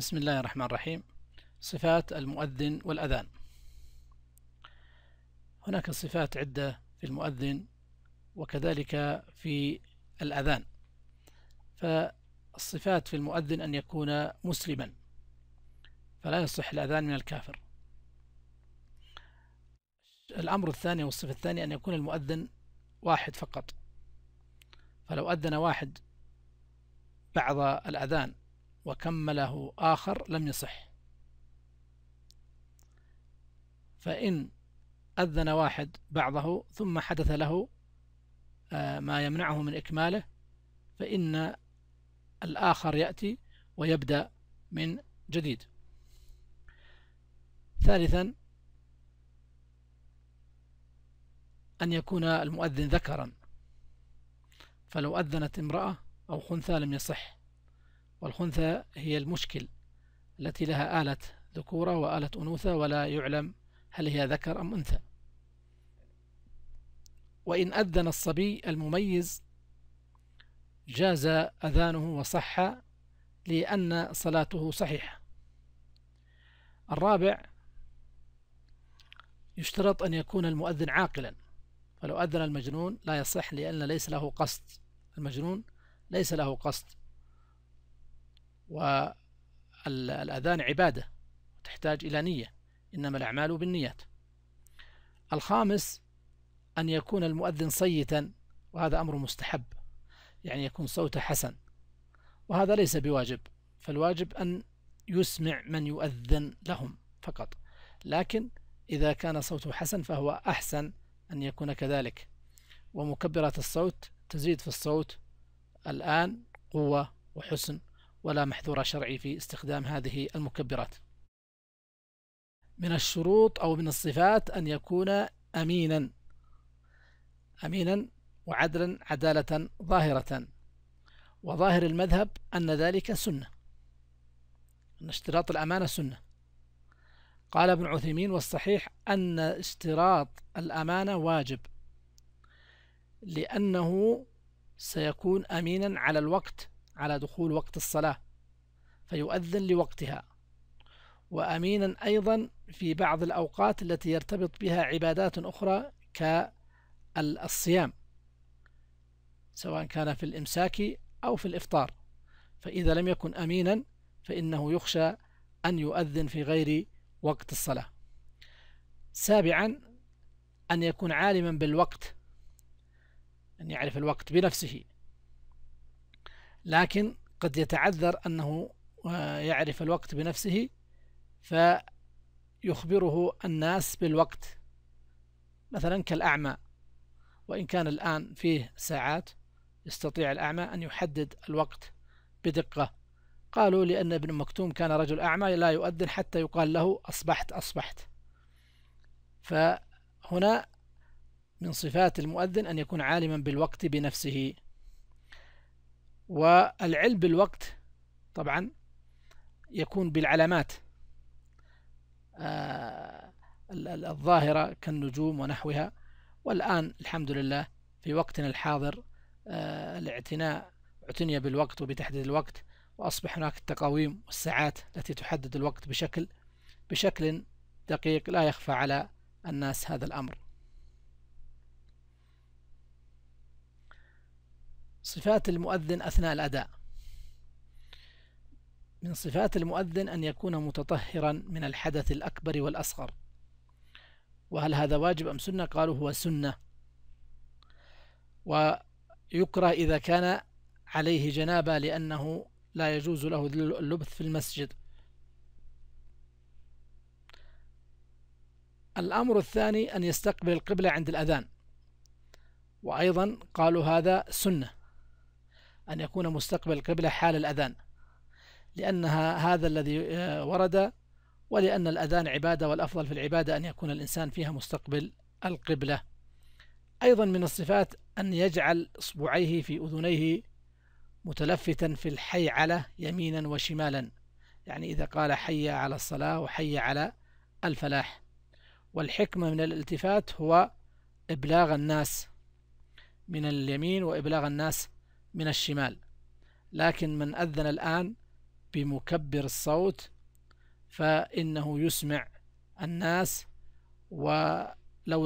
بسم الله الرحمن الرحيم صفات المؤذن والأذان هناك صفات عدة في المؤذن وكذلك في الأذان فالصفات في المؤذن أن يكون مسلما فلا يصح الأذان من الكافر الأمر الثاني والصفة الثانية أن يكون المؤذن واحد فقط فلو أذن واحد بعض الأذان وكمله آخر لم يصح فإن أذن واحد بعضه ثم حدث له آه، ما يمنعه من إكماله فإن الآخر يأتي ويبدأ من جديد ثالثا أن يكون المؤذن ذكرا فلو أذنت امرأة أو خنثى لم يصح والخنثى هي المشكل التي لها آلة ذكورة وآلة أنوثة ولا يعلم هل هي ذكر أم أنثى وإن أذن الصبي المميز جاز أذانه وصح لأن صلاته صحيحة الرابع يشترط أن يكون المؤذن عاقلا فلو أذن المجنون لا يصح لأن ليس له قصد المجنون ليس له قصد والأذان عبادة تحتاج إلى نية إنما الأعمال بالنيات الخامس أن يكون المؤذن صيتا وهذا أمر مستحب يعني يكون صوته حسن وهذا ليس بواجب فالواجب أن يسمع من يؤذن لهم فقط لكن إذا كان صوته حسن فهو أحسن أن يكون كذلك ومكبرات الصوت تزيد في الصوت الآن قوة وحسن ولا محذور شرعي في استخدام هذه المكبرات من الشروط أو من الصفات أن يكون أمينا أمينا وعدلا عدالة ظاهرة وظاهر المذهب أن ذلك سنة أن اشتراط الأمانة سنة قال ابن عثيمين والصحيح أن اشتراط الأمانة واجب لأنه سيكون أمينا على الوقت على دخول وقت الصلاة فيؤذن لوقتها وأمينا أيضا في بعض الأوقات التي يرتبط بها عبادات أخرى كالصيام سواء كان في الإمساك أو في الإفطار فإذا لم يكن أمينا فإنه يخشى أن يؤذن في غير وقت الصلاة سابعا أن يكون عالما بالوقت أن يعرف الوقت بنفسه لكن قد يتعذر أنه آه، يعرف الوقت بنفسه فيخبره الناس بالوقت مثلا كالأعمى وإن كان الآن فيه ساعات يستطيع الأعمى أن يحدد الوقت بدقة قالوا لأن ابن مكتوم كان رجل أعمى لا يؤذن حتى يقال له أصبحت أصبحت فهنا من صفات المؤذن أن يكون عالما بالوقت بنفسه والعلم بالوقت طبعا يكون بالعلامات آه، الظاهرة كالنجوم ونحوها والآن الحمد لله في وقتنا الحاضر آه، الاعتناء اعتني بالوقت وبتحديد الوقت وأصبح هناك التقاويم والساعات التي تحدد الوقت بشكل بشكل دقيق لا يخفى على الناس هذا الأمر صفات المؤذن أثناء الأداء من صفات المؤذن أن يكون متطهرا من الحدث الأكبر والأصغر وهل هذا واجب أم سنة قالوا هو سنة ويكره إذا كان عليه جنابة لأنه لا يجوز له اللبث في المسجد الأمر الثاني أن يستقبل القبلة عند الأذان وأيضا قالوا هذا سنة أن يكون مستقبل القبلة حال الأذان لأنها هذا الذي آه، ورد ولأن الأذان عبادة والأفضل في العبادة أن يكون الإنسان فيها مستقبل القبلة أيضا من الصفات أن يجعل إصبعيه في أذنيه متلفتا في الحي على يمينا وشمالا يعني إذا قال حي على الصلاة وحي على الفلاح والحكمة من الالتفات هو إبلاغ الناس من اليمين وإبلاغ الناس من الشمال لكن من أذن الآن بمكبر الصوت فإنه يسمع الناس ولو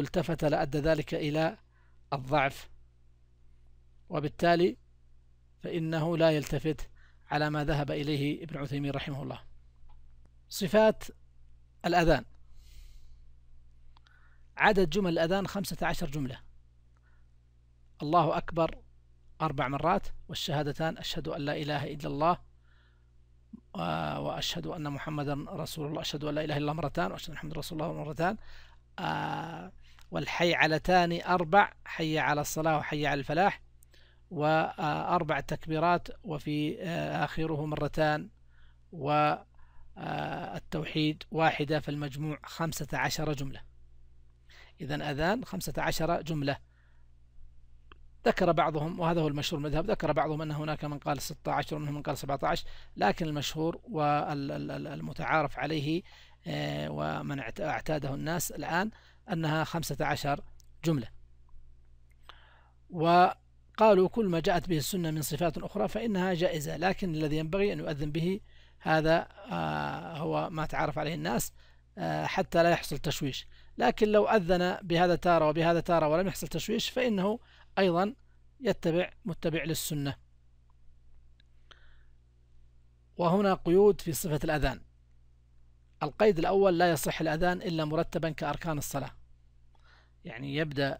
التفت لأدى ذلك إلى الضعف وبالتالي فإنه لا يلتفت على ما ذهب إليه ابن عثيمين رحمه الله صفات الأذان عدد جمل الأذان خمسة عشر جملة الله أكبر أربع مرات والشهادتان أشهد أن لا إله إلا الله وأشهد أن محمدا رسول الله أشهد أن لا إله إلا الله مرتان وأشهد أن محمد رسول الله مرتان آه، والحي علتان أربع حي على الصلاة وحي على الفلاح وأربع تكبيرات وفي آه، آخره مرتان والتوحيد آه، واحدة فالمجموع خمسة عشر جملة إذا أذان خمسة عشر جملة ذكر بعضهم وهذا هو المشهور المذهب ذكر بعضهم أن هناك من قال 16 ومنهم من قال 17 لكن المشهور والمتعارف عليه آه، ومن اعتاده الناس الآن أنها 15 جملة وقالوا كل ما جاءت به السنة من صفات أخرى فإنها جائزة لكن الذي ينبغي أن يؤذن به هذا آه، هو ما تعارف عليه الناس آه، حتى لا يحصل تشويش لكن لو أذن بهذا تارة وبهذا تارة ولم يحصل تشويش فإنه أيضا يتبع متبع للسنة وهنا قيود في صفة الأذان القيد الأول لا يصح الأذان إلا مرتبا كأركان الصلاة يعني يبدأ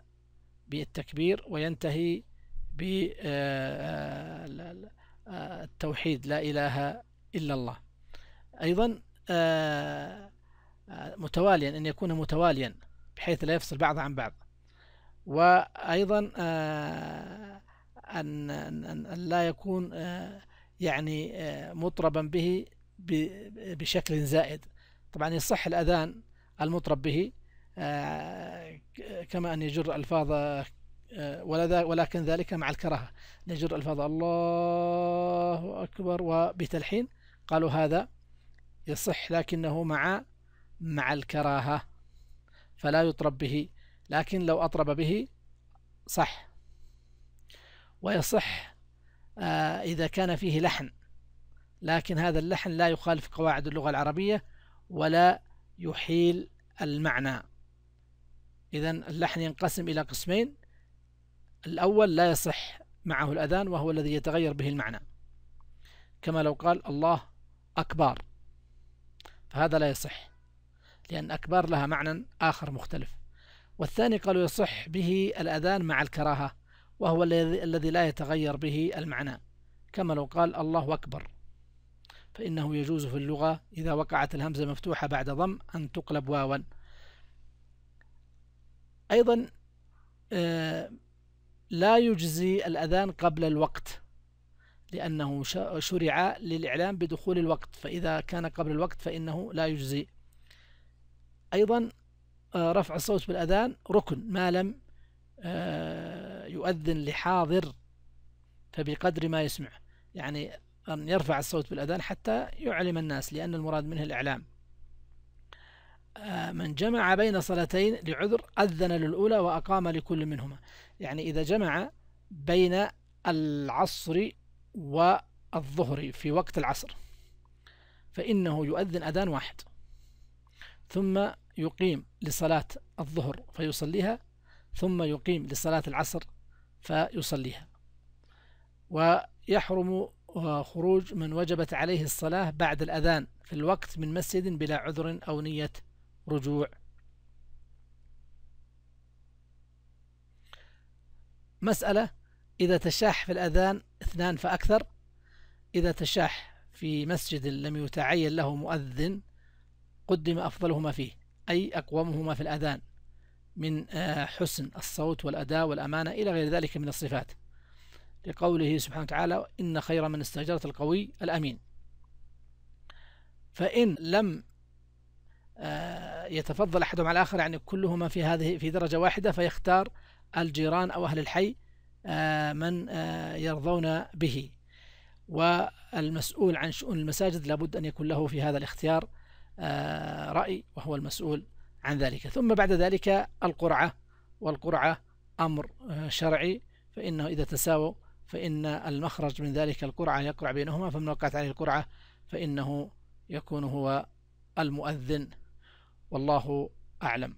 بالتكبير وينتهي بالتوحيد آه، آه، آه، لا إله إلا الله أيضا متواليا أن يكون متواليا بحيث لا يفصل بعض عن بعض وأيضا آه، أن, أن, أن لا يكون آه، يعني آه، مطربا به بشكل زائد طبعا يصح الأذان المطرب به كما أن يجر ألفاظ ولكن ذلك مع الكراهة يجر ألفاظ الله أكبر وبتلحين قالوا هذا يصح لكنه مع مع الكراهة فلا يطرب به لكن لو أطرب به صح ويصح آه، إذا كان فيه لحن لكن هذا اللحن لا يخالف قواعد اللغة العربية ولا يحيل المعنى إذا اللحن ينقسم إلى قسمين الأول لا يصح معه الأذان وهو الذي يتغير به المعنى كما لو قال الله أكبر فهذا لا يصح لأن أكبر لها معنى آخر مختلف والثاني قالوا يصح به الأذان مع الكراهة وهو الذي لا يتغير به المعنى كما لو قال الله أكبر فإنه يجوز في اللغة إذا وقعت الهمزة مفتوحة بعد ضم أن تقلب واوا أيضا آه، لا يجزي الأذان قبل الوقت لأنه شرع للإعلام بدخول الوقت فإذا كان قبل الوقت فإنه لا يجزي أيضا آه، رفع الصوت بالأذان ركن ما لم آه، يؤذن لحاضر فبقدر ما يسمع يعني أن يرفع الصوت بالأذان حتى يعلم الناس لأن المراد منه الإعلام آه، من جمع بين صلاتين لعذر أذن للأولى وأقام لكل منهما يعني إذا جمع بين العصر والظهر في وقت العصر فإنه يؤذن أذان واحد ثم يقيم لصلاة الظهر فيصليها ثم يقيم لصلاة العصر فيصليها ويحرم خروج من وجبت عليه الصلاة بعد الأذان في الوقت من مسجد بلا عذر أو نية رجوع مسألة إذا تشاح في الأذان اثنان فأكثر إذا تشاح في مسجد لم يتعين له مؤذن قدم أفضلهما فيه أي أقومهما في الأذان من آه، حسن الصوت والأداء والأمانة إلى غير ذلك من الصفات لقوله سبحانه وتعالى إن خير من استأجرت القوي الأمين فإن لم آه، يتفضل أحدهم على الآخر يعني كلهما في هذه في درجة واحدة فيختار الجيران أو أهل الحي آه، من يرضون به والمسؤول عن شؤون المساجد لابد أن يكون له في هذا الاختيار آه، رأي وهو المسؤول عن ذلك ثم بعد ذلك القرعة والقرعة أمر آه، شرعي فإنه إذا تساووا فإن المخرج من ذلك القرعة يقرع بينهما فمن وقعت عليه القرعة فإنه يكون هو المؤذن والله أعلم